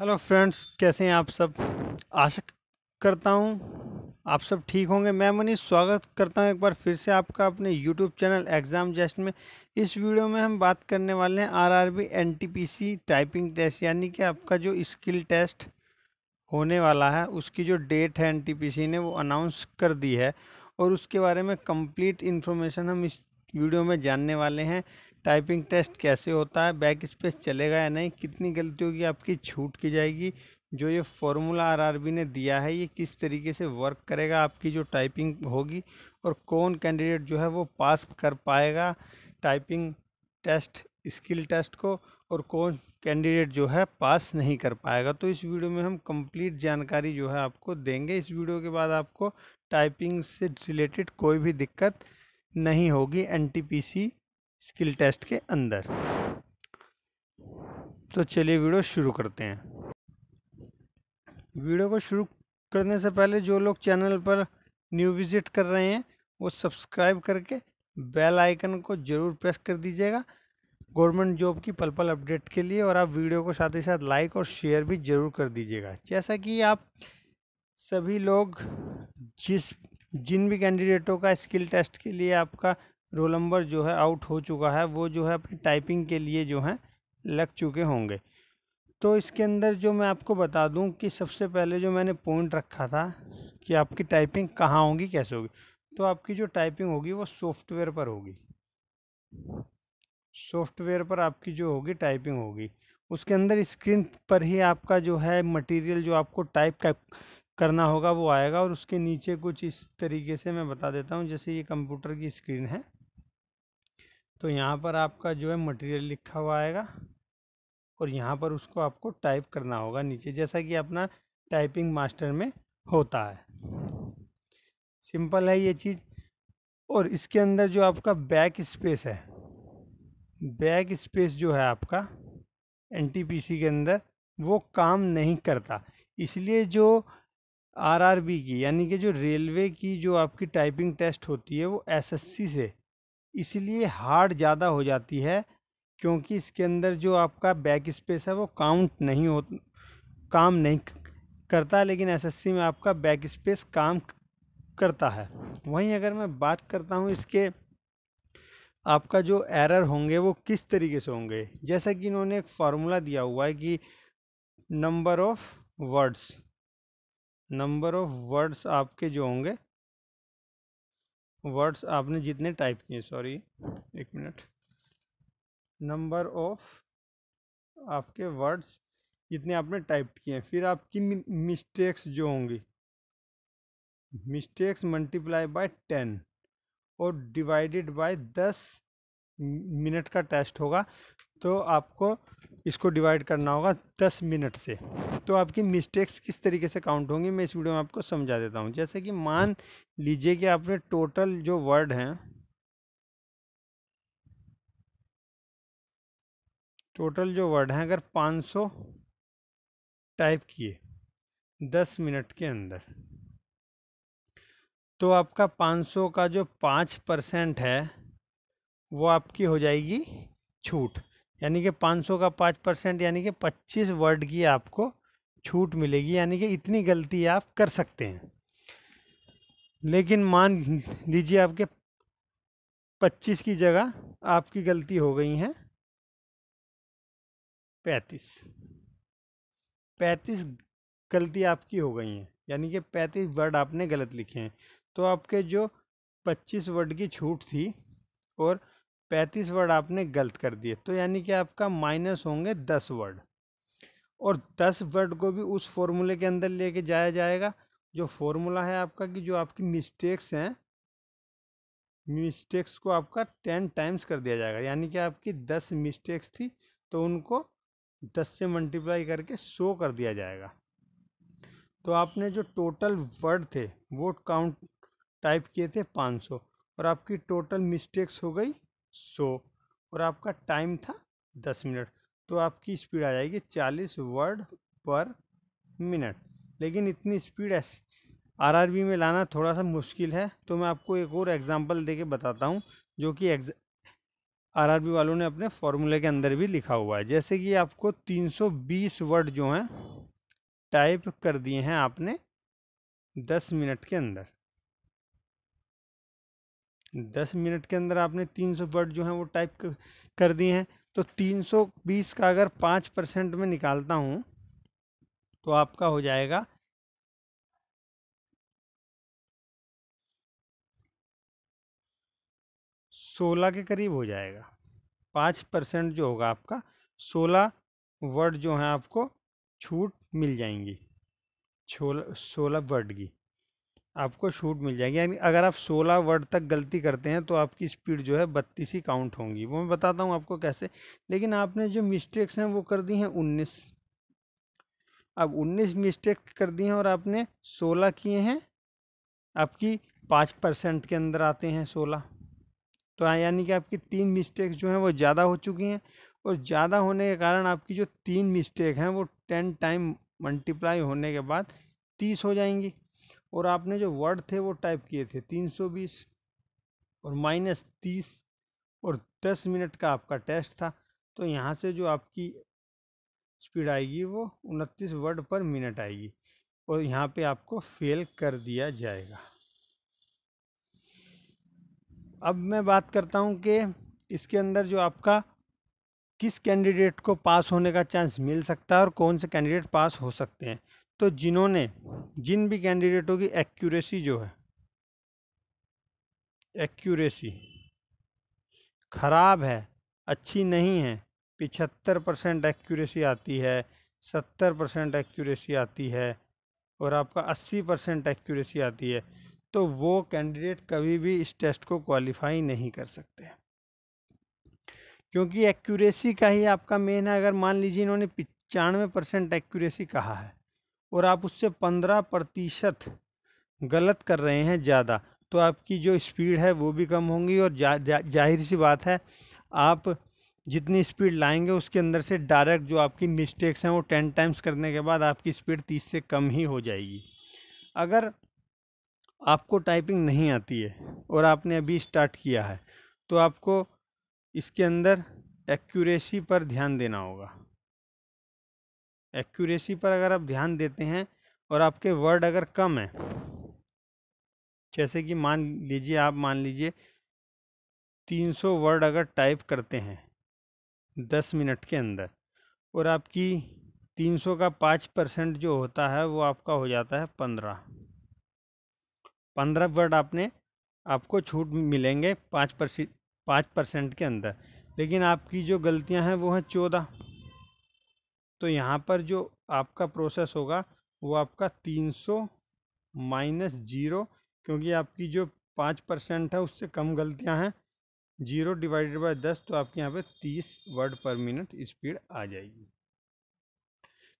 hello friends कैसे हैं आप सब आशा करता हूं आप सब ठीक होंगे मैं मनीष स्वागत करता हूं एक बार फिर से आपका अपने यूट्यूब चैनल एग्ज़ाम जस्ट में इस वीडियो में हम बात करने वाले हैं आरआरबी एनटीपीसी टाइपिंग टेस्ट यानी कि आपका जो स्किल टेस्ट होने वाला है उसकी जो डेट है एनटीपीसी ने वो अनाउंस कर दी है और उसके बारे में कम्प्लीट इन्फॉर्मेशन हम इस वीडियो में जानने वाले हैं टाइपिंग टेस्ट कैसे होता है बैक स्पेस चलेगा या नहीं कितनी गलतियों की आपकी छूट की जाएगी जो ये फॉर्मूला आरआरबी ने दिया है ये किस तरीके से वर्क करेगा आपकी जो टाइपिंग होगी और कौन कैंडिडेट जो है वो पास कर पाएगा टाइपिंग टेस्ट स्किल टेस्ट को और कौन कैंडिडेट जो है पास नहीं कर पाएगा तो इस वीडियो में हम कंप्लीट जानकारी जो है आपको देंगे इस वीडियो के बाद आपको टाइपिंग से रिलेटेड कोई भी दिक्कत नहीं होगी एन स्किल टेस्ट के अंदर तो चलिए वीडियो शुरू करते हैं वीडियो को शुरू करने से पहले जो लोग चैनल पर न्यू विजिट कर रहे हैं वो सब्सक्राइब करके बेल आइकन को जरूर प्रेस कर दीजिएगा गवर्नमेंट जॉब की पल पल अपडेट के लिए और आप वीडियो को साथ ही साथ लाइक और शेयर भी जरूर कर दीजिएगा जैसा कि आप सभी लोग जिस जिन भी कैंडिडेटों का स्किल टेस्ट के लिए आपका रोल नंबर जो है आउट हो चुका है वो जो है अपनी टाइपिंग के लिए जो है लग चुके होंगे तो इसके अंदर जो मैं आपको बता दूं कि सबसे पहले जो मैंने पॉइंट रखा था कि आपकी टाइपिंग कहाँ होगी कैसे होगी तो आपकी जो टाइपिंग होगी वो सॉफ्टवेयर पर होगी सॉफ्टवेयर पर आपकी जो होगी टाइपिंग होगी उसके अंदर स्क्रीन पर ही आपका जो है मटेरियल जो आपको टाइप करना होगा वो आएगा और उसके नीचे कुछ इस तरीके से मैं बता देता हूँ जैसे ये कंप्यूटर की स्क्रीन है तो यहाँ पर आपका जो है मटेरियल लिखा हुआ आएगा और यहाँ पर उसको आपको टाइप करना होगा नीचे जैसा कि अपना टाइपिंग मास्टर में होता है सिंपल है ये चीज़ और इसके अंदर जो आपका बैक स्पेस है बैक स्पेस जो है आपका एन के अंदर वो काम नहीं करता इसलिए जो आरआरबी की यानी कि जो रेलवे की जो आपकी टाइपिंग टेस्ट होती है वो एसएससी से इसलिए हार्ड ज़्यादा हो जाती है क्योंकि इसके अंदर जो आपका बैक स्पेस है वो काउंट नहीं हो काम नहीं करता लेकिन एसएससी में आपका बैक स्पेस काम करता है वहीं अगर मैं बात करता हूँ इसके आपका जो एरर होंगे वो किस तरीके से होंगे जैसा कि इन्होंने एक फार्मूला दिया हुआ है कि number of words number of words आपके जो होंगे वर्ड्स आपने जितने टाइप किए सॉरी एक मिनट नंबर ऑफ आपके वर्ड्स जितने आपने टाइप किए फिर आपकी मिस्टेक्स जो होंगी मिस्टेक्स मल्टीप्लाई बाय टेन और डिवाइडेड बाय दस मिनट का टेस्ट होगा तो आपको इसको डिवाइड करना होगा दस मिनट से तो आपकी मिस्टेक्स किस तरीके से काउंट होंगी मैं इस वीडियो में आपको समझा देता हूँ जैसे कि मान लीजिए कि आपने टोटल जो वर्ड हैं टोटल जो वर्ड हैं अगर 500 टाइप किए 10 मिनट के अंदर तो आपका 500 का जो पाँच परसेंट है वो आपकी हो जाएगी छूट यानी कि 500 का 5 परसेंट यानी कि 25 वर्ड की आपको छूट मिलेगी यानी कि इतनी गलती आप कर सकते हैं लेकिन मान लीजिए आपके 25 की जगह आपकी गलती हो गई है 35 35 गलती आपकी हो गई है यानी कि 35 वर्ड आपने गलत लिखे हैं तो आपके जो 25 वर्ड की छूट थी और पैंतीस वर्ड आपने गलत कर दिए तो यानी कि आपका माइनस होंगे दस वर्ड और दस वर्ड को भी उस फॉर्मूले के अंदर लेके जाया जाएगा जो फॉर्मूला है आपका कि जो आपकी मिस्टेक्स हैं मिस्टेक्स को आपका टेन टाइम्स कर दिया जाएगा यानी कि आपकी दस मिस्टेक्स थी तो उनको दस से मल्टीप्लाई करके सो कर दिया जाएगा तो आपने जो टोटल वर्ड थे वो काउंट टाइप किए थे सौ और आपकी टोटल मिस्टेक्स हो गई सो और आपका टाइम था दस मिनट तो आपकी स्पीड आ जाएगी चालीस वर्ड पर मिनट लेकिन इतनी स्पीड आरआरबी में लाना थोड़ा सा मुश्किल है तो मैं आपको एक और एग्जांपल दे के बताता हूँ जो कि आरआरबी वालों ने अपने फॉर्मूले के अंदर भी लिखा हुआ है जैसे कि आपको 320 वर्ड जो हैं टाइप कर दिए हैं आपने 10 मिनट के अंदर दस मिनट के अंदर आपने तीन सौ वर्ड जो है वो टाइप कर दिए हैं तो तीन सौ बीस का अगर पाँच परसेंट में निकालता हूँ तो आपका हो जाएगा सोलह के करीब हो जाएगा पाँच परसेंट जो होगा आपका सोलह वर्ड जो है आपको छूट मिल जाएंगी सोलह वर्ड की आपको छूट मिल जाएगी यानी अगर आप 16 वर्ड तक गलती करते हैं तो आपकी स्पीड जो है बत्तीस ही काउंट होंगी वो मैं बताता हूँ आपको कैसे लेकिन आपने जो मिस्टेक्स हैं वो कर दी हैं उन्नीस अब उन्नीस मिस्टेक कर दी हैं और आपने सोलह किए हैं आपकी पाँच परसेंट के अंदर आते हैं सोलह तो यानी कि आपकी तीन मिस्टेक्स जो हैं वो ज़्यादा हो चुकी हैं और ज़्यादा होने के कारण आपकी जो तीन मिस्टेक हैं वो टेन टाइम मल्टीप्लाई होने के बाद तीस हो जाएंगी और आपने जो वर्ड थे वो टाइप किए थे 320 और माइनस तीस और 10 मिनट का आपका टेस्ट था तो यहाँ से जो आपकी स्पीड आएगी वो उनतीस वर्ड पर मिनट आएगी और यहाँ पे आपको फेल कर दिया जाएगा अब मैं बात करता हूँ कि इसके अंदर जो आपका किस कैंडिडेट को पास होने का चांस मिल सकता है और कौन से कैंडिडेट पास हो सकते हैं तो जिन्होंने जिन भी कैंडिडेटों की एक्यूरेसी जो है एक्यूरेसी खराब है अच्छी नहीं है पिछहत्तर परसेंट एक्यूरेसी आती है सत्तर परसेंट एक्यूरेसी आती है और आपका अस्सी परसेंट एक्यूरेसी आती है तो वो कैंडिडेट कभी भी इस टेस्ट को क्वालिफाई नहीं कर सकते क्योंकि एक्यूरेसी का ही आपका मेन है अगर मान लीजिए इन्होंने पचानवे परसेंट एक्यूरेसी कहा है और आप उससे पंद्रह प्रतिशत गलत कर रहे हैं ज़्यादा तो आपकी जो स्पीड है वो भी कम होगी और जा, जा, जाहिर सी बात है आप जितनी स्पीड लाएंगे उसके अंदर से डायरेक्ट जो आपकी मिस्टेक्स हैं वो टेन टाइम्स करने के बाद आपकी स्पीड तीस से कम ही हो जाएगी अगर आपको टाइपिंग नहीं आती है और आपने अभी स्टार्ट किया है तो आपको इसके अंदर एक्यूरेसी पर ध्यान देना होगा एक्यूरेसी पर अगर आप ध्यान देते हैं और आपके वर्ड अगर कम है जैसे कि मान लीजिए आप मान लीजिए 300 वर्ड अगर टाइप करते हैं 10 मिनट के अंदर और आपकी 300 का 5 परसेंट जो होता है वो आपका हो जाता है 15 15 वर्ड आपने आपको छूट मिलेंगे 5 परसेंट पाँच परसेंट के अंदर लेकिन आपकी जो गलतियां हैं वो हैं चौदह तो यहाँ पर जो आपका प्रोसेस होगा वो आपका 300 माइनस जीरो क्योंकि आपकी जो पाँच परसेंट है उससे कम गलतियाँ हैं जीरो डिवाइडेड बाय दस तो आपके यहाँ पे तीस वर्ड पर मिनट स्पीड आ जाएगी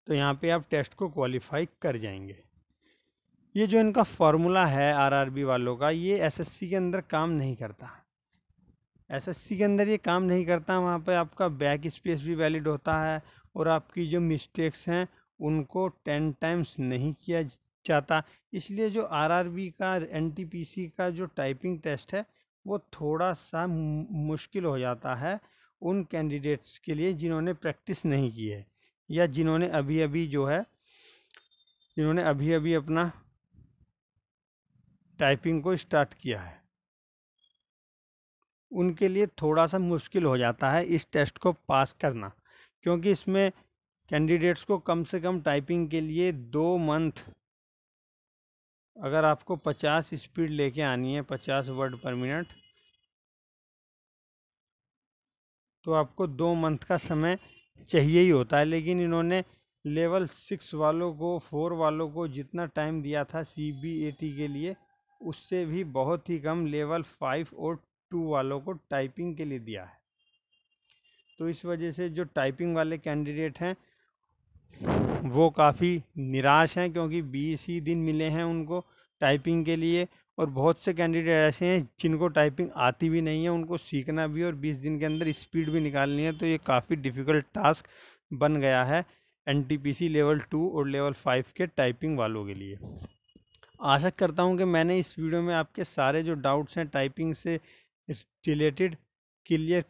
तो यहाँ पे आप टेस्ट को क्वालिफाई कर जाएंगे ये जो इनका फॉर्मूला है आरआरबी वालों का ये एसएससी के अंदर काम नहीं करता एसएससी के अंदर ये काम नहीं करता वहाँ पर आपका बैक स्पेस भी वैलिड होता है और आपकी जो मिस्टेक्स हैं उनको टेन टाइम्स नहीं किया जाता इसलिए जो आरआरबी का एनटीपीसी का जो टाइपिंग टेस्ट है वो थोड़ा सा मुश्किल हो जाता है उन कैंडिडेट्स के लिए जिन्होंने प्रैक्टिस नहीं की है या जिन्होंने अभी अभी जो है जिन्होंने अभी अभी अपना टाइपिंग को स्टार्ट किया है उनके लिए थोड़ा सा मुश्किल हो जाता है इस टेस्ट को पास करना क्योंकि इसमें कैंडिडेट्स को कम से कम टाइपिंग के लिए दो मंथ अगर आपको 50 स्पीड लेके आनी है 50 वर्ड पर मिनट तो आपको दो मंथ का समय चाहिए ही होता है लेकिन इन्होंने लेवल सिक्स वालों को फोर वालों को जितना टाइम दिया था सी बी ए टी के लिए उससे भी बहुत ही कम लेवल फाइव और टू वालों को टाइपिंग के लिए दिया है तो इस वजह से जो टाइपिंग वाले कैंडिडेट हैं वो काफ़ी निराश हैं क्योंकि बीस ही दिन मिले हैं उनको टाइपिंग के लिए और बहुत से कैंडिडेट ऐसे हैं जिनको टाइपिंग आती भी नहीं है उनको सीखना भी और 20 दिन के अंदर स्पीड भी निकालनी है तो ये काफ़ी डिफ़िकल्ट टास्क बन गया है एन लेवल टू और लेवल फाइव के टाइपिंग वालों के लिए आशा करता हूँ कि मैंने इस वीडियो में आपके सारे जो डाउट्स हैं टाइपिंग से रिलेटेड क्लियर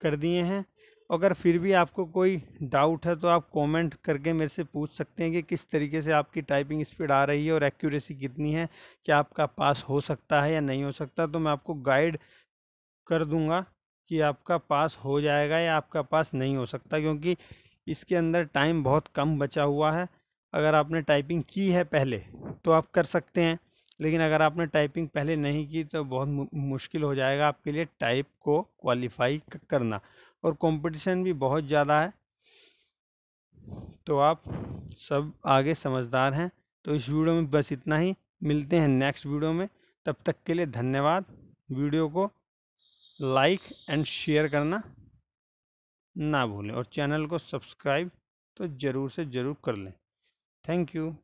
कर दिए हैं अगर फिर भी आपको कोई डाउट है तो आप कमेंट करके मेरे से पूछ सकते हैं कि किस तरीके से आपकी टाइपिंग स्पीड आ रही है और एक्यूरेसी कितनी है क्या आपका पास हो सकता है या नहीं हो सकता तो मैं आपको गाइड कर दूंगा कि आपका पास हो जाएगा या आपका पास नहीं हो सकता क्योंकि इसके अंदर टाइम बहुत कम बचा हुआ है अगर आपने टाइपिंग की है पहले तो आप कर सकते हैं लेकिन अगर आपने टाइपिंग पहले नहीं की तो बहुत मुश्किल हो जाएगा आपके लिए टाइप को क्वालिफाई करना और कंपटीशन भी बहुत ज़्यादा है तो आप सब आगे समझदार हैं तो इस वीडियो में बस इतना ही मिलते हैं नेक्स्ट वीडियो में तब तक के लिए धन्यवाद वीडियो को लाइक एंड शेयर करना ना भूलें और चैनल को सब्सक्राइब तो ज़रूर से ज़रूर कर लें थैंक यू